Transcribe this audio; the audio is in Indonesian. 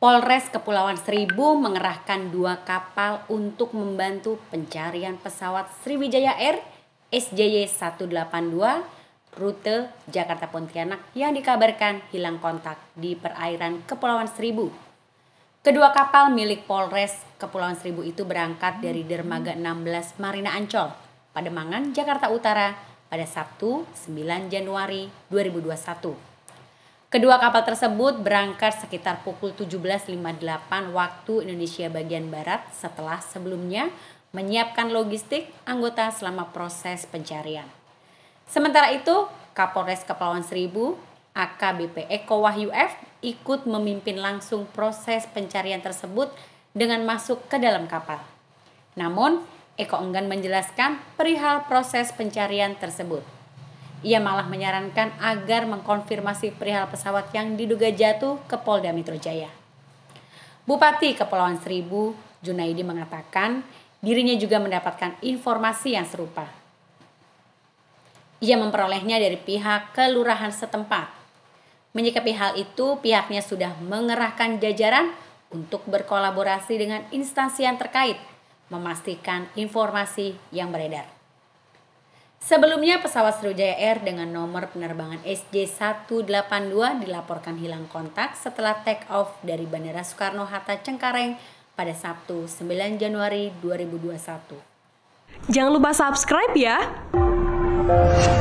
Polres Kepulauan Seribu mengerahkan dua kapal untuk membantu pencarian pesawat Sriwijaya Air SJY 182 rute Jakarta Pontianak yang dikabarkan hilang kontak di perairan Kepulauan Seribu. Kedua kapal milik Polres Kepulauan Seribu itu berangkat dari dermaga 16 Marina Ancol, Pademangan, Jakarta Utara pada Sabtu 9 Januari 2021. Kedua kapal tersebut berangkat sekitar pukul 17.58 waktu Indonesia bagian barat setelah sebelumnya menyiapkan logistik anggota selama proses pencarian. Sementara itu, Kapolres Kepulauan Seribu, AKBP Eko Wahyu F ikut memimpin langsung proses pencarian tersebut dengan masuk ke dalam kapal. Namun, Eko enggan menjelaskan perihal proses pencarian tersebut. Ia malah menyarankan agar mengkonfirmasi perihal pesawat yang diduga jatuh ke Polda Metro Jaya. Bupati Kepulauan Seribu, Junaidi mengatakan dirinya juga mendapatkan informasi yang serupa. Ia memperolehnya dari pihak kelurahan setempat. Menyikapi hal itu, pihaknya sudah mengerahkan jajaran untuk berkolaborasi dengan instansi yang terkait, memastikan informasi yang beredar. Sebelumnya pesawat Sriwijaya Air dengan nomor penerbangan SJ182 dilaporkan hilang kontak setelah take off dari Bandara Soekarno-Hatta Cengkareng pada Sabtu 9 Januari 2021. Jangan lupa subscribe ya!